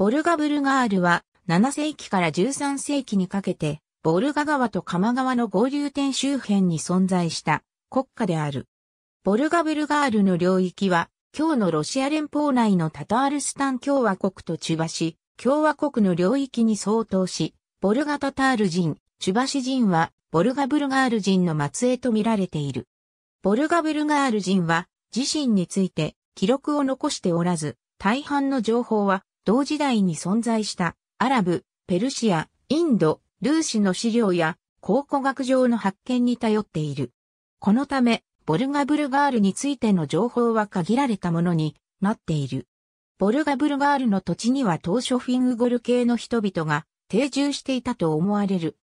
ボルガブルガールは7世紀から13世紀にかけて、ボルガ川と鎌川の合流点周辺に存在した国家である。ボルガブルガールの領域は、今日のロシア連邦内のタタールスタン共和国とチュバシ共和国の領域に相当し、ボルガタタール人、チュバシ人は、ボルガブルガール人の末裔と見られている。ボルガブルガール人は、自身について記録を残しておらず、大半の情報は同時代に存在したアラブ、ペルシア、インド、ルーシの資料や考古学上の発見に頼っている。このため、ボルガブルガールについての情報は限られたものになっている。ボルガブルガールの土地には当初フィングゴル系の人々が定住していたと思われる。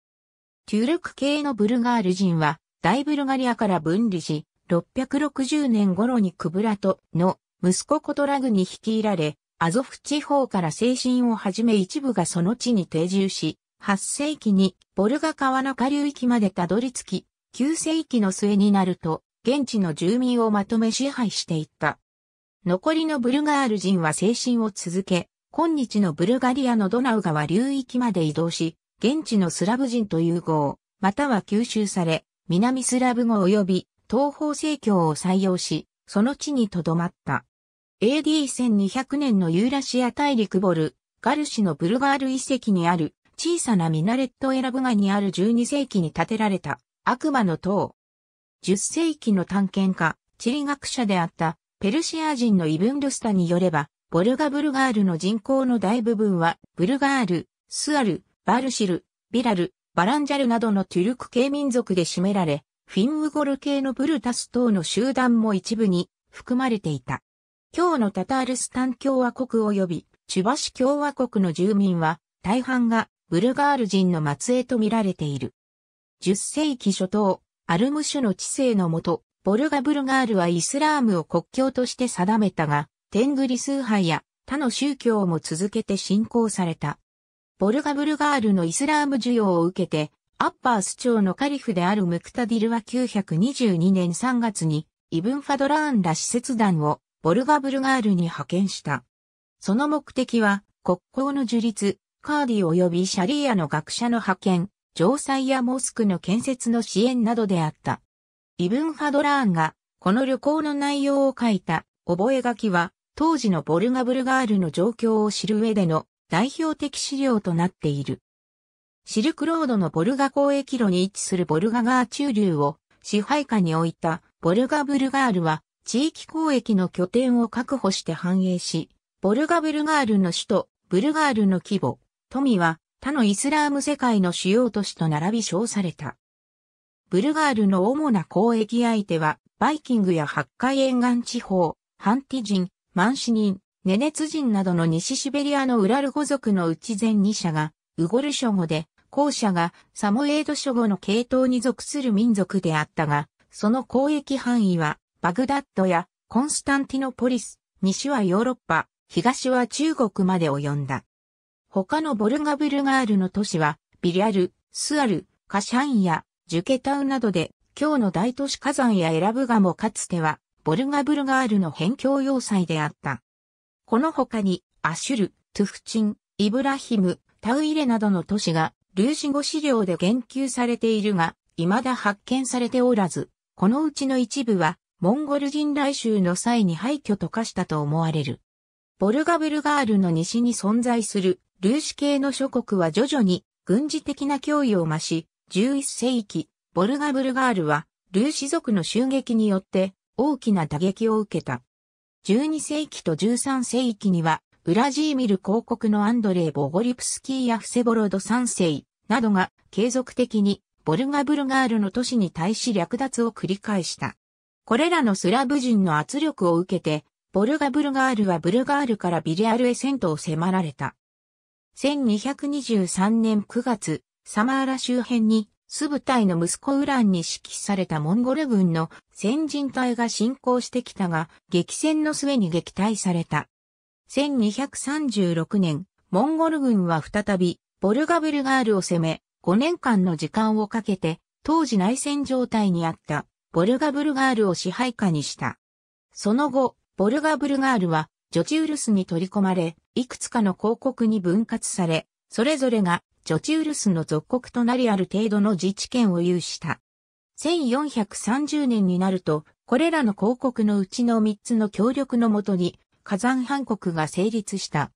トゥルク系のブルガール人は大ブルガリアから分離し、660年頃にクブラトの息子コトラグに率いられ、アゾフ地方から精神をはじめ一部がその地に定住し、8世紀にボルガ川の下流域までたどり着き、9世紀の末になると、現地の住民をまとめ支配していった。残りのブルガール人は精神を続け、今日のブルガリアのドナウ川流域まで移動し、現地のスラブ人と融合、または吸収され、南スラブ語及び東方正教を採用し、その地に留まった。AD1200 年のユーラシア大陸ボル、ガルシのブルガール遺跡にある小さなミナレットエラブガにある12世紀に建てられた悪魔の塔。10世紀の探検家、地理学者であったペルシア人のイブン・ルスタによれば、ボルガブルガールの人口の大部分は、ブルガール、スアル、バルシル、ビラル、バランジャルなどのトゥルク系民族で占められ、フィンウゴル系のブルタス等の集団も一部に含まれていた。今日のタタールスタン共和国及びチュバシ共和国の住民は大半がブルガール人の末裔と見られている。10世紀初頭、アルムシュの知性のもと、ボルガブルガールはイスラームを国教として定めたが、テングリ崇拝や他の宗教も続けて信仰された。ボルガブルガールのイスラーム需要を受けて、アッパース朝のカリフであるムクタディルは922年3月にイブンファドラーンら使節団をボルガブルガールに派遣した。その目的は、国交の樹立、カーディ及びシャリーアの学者の派遣、城塞やモスクの建設の支援などであった。イブン・ハドラーンが、この旅行の内容を書いた、覚書は、当時のボルガブルガールの状況を知る上での代表的資料となっている。シルクロードのボルガ交易路に位置するボルガガー中流を支配下に置いたボルガブルガールは地域交易の拠点を確保して繁栄し、ボルガブルガールの首都、ブルガールの規模、富は他のイスラーム世界の主要都市と並び称された。ブルガールの主な交易相手は、バイキングや八海沿岸地方、ハンティ人、マンシニン、ネネツ人などの西シベリアのウラル語族のうち前2社が、ウゴル諸語で、後者がサモエード諸語の系統に属する民族であったが、その交易範囲はバグダッドやコンスタンティノポリス、西はヨーロッパ、東は中国まで及んだ。他のボルガブルガールの都市は、ビリャル、スアル、カシャンやジュケタウなどで、今日の大都市火山やエラブガもかつては、ボルガブルガールの辺境要塞であった。この他に、アシュル、トゥフチン、イブラヒム、タウイレなどの都市が、ルーシ語資料で言及されているが、未だ発見されておらず、このうちの一部は、モンゴル人来襲の際に廃墟と化したと思われる。ボルガブルガールの西に存在するルーシ系の諸国は徐々に軍事的な脅威を増し、11世紀、ボルガブルガールはルーシ族の襲撃によって大きな打撃を受けた。12世紀と13世紀には、ウラジーミル公国のアンドレイ・ボゴリプスキーやフセボロド3世などが継続的にボルガブルガールの都市に対し略奪を繰り返した。これらのスラブ人の圧力を受けて、ボルガブルガールはブルガールからビリアルへ戦闘を迫られた。1223年9月、サマーラ周辺に、ス部隊の息子ウランに指揮されたモンゴル軍の先人隊が侵攻してきたが、激戦の末に撃退された。1236年、モンゴル軍は再び、ボルガブルガールを攻め、5年間の時間をかけて、当時内戦状態にあったボルガブルガールを支配下にした。その後、ボルガブルガールは、ジョチウルスに取り込まれ、いくつかの広告に分割され、それぞれがジョチウルスの属国となりある程度の自治権を有した。1430年になると、これらの広告のうちの3つの協力のもとに、火山藩国が成立した。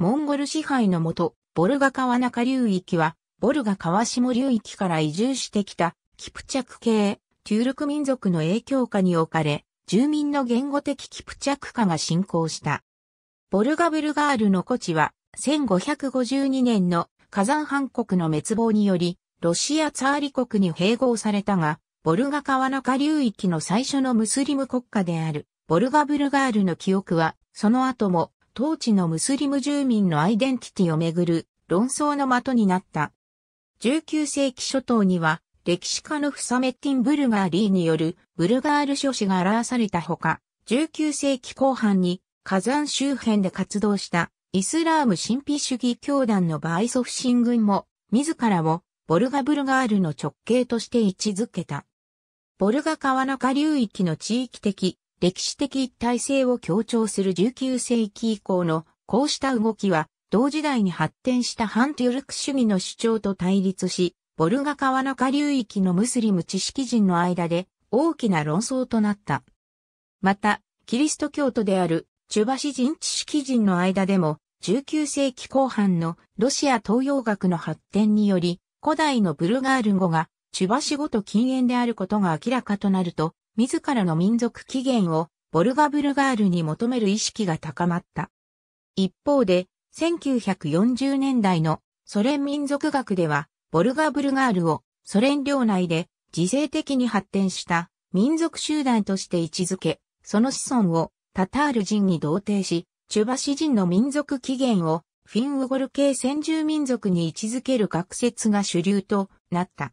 モンゴル支配のもと、ボルガ川中流域は、ボルガ川下流域から移住してきた、キプチャク系、テュルク民族の影響下に置かれ、住民の言語的キプチャク化が進行した。ボルガブルガールの古地は、1552年の火山藩国の滅亡により、ロシアツァーリ国に併合されたが、ボルガ川中流域の最初のムスリム国家である、ボルガブルガールの記憶は、その後も、当地のムスリム住民のアイデンティティをめぐる論争の的になった。19世紀初頭には、歴史家のフサメッティン・ブルガーリーによるブルガール書史が表されたほか、19世紀後半に火山周辺で活動したイスラーム神秘主義教団のバイソフ神軍も自らをボルガブルガールの直系として位置づけた。ボルガ川中流域の地域的、歴史的一体性を強調する19世紀以降のこうした動きは同時代に発展したハントゥルク主義の主張と対立し、ボルガ川の下流域のムスリム知識人の間で大きな論争となった。また、キリスト教徒であるチュバシ人知識人の間でも19世紀後半のロシア東洋学の発展により古代のブルガール語がチュバシ語と禁煙であることが明らかとなると自らの民族起源をボルガブルガールに求める意識が高まった。一方で1940年代のソ連民族学ではボルガ・ブルガールをソ連領内で自制的に発展した民族集団として位置づけ、その子孫をタタール人に同定し、チュバシ人の民族起源をフィンウゴル系先住民族に位置づける学説が主流となった。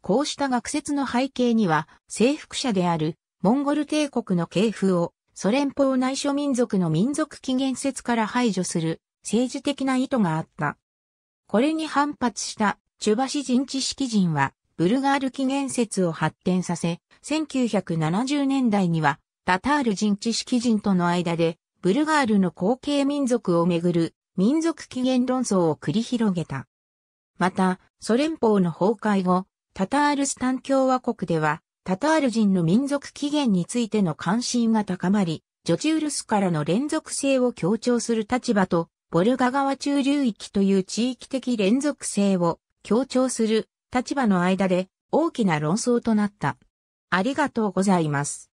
こうした学説の背景には征服者であるモンゴル帝国の系譜をソ連邦内諸民族の民族起源説から排除する政治的な意図があった。これに反発したチュバシ人知識人は、ブルガール起源説を発展させ、1970年代には、タタール人知識人との間で、ブルガールの後継民族をめぐる、民族起源論争を繰り広げた。また、ソ連邦の崩壊後、タタールスタン共和国では、タタール人の民族起源についての関心が高まり、ジョチウルスからの連続性を強調する立場と、ボルガ川中流域という地域的連続性を強調する立場の間で大きな論争となった。ありがとうございます。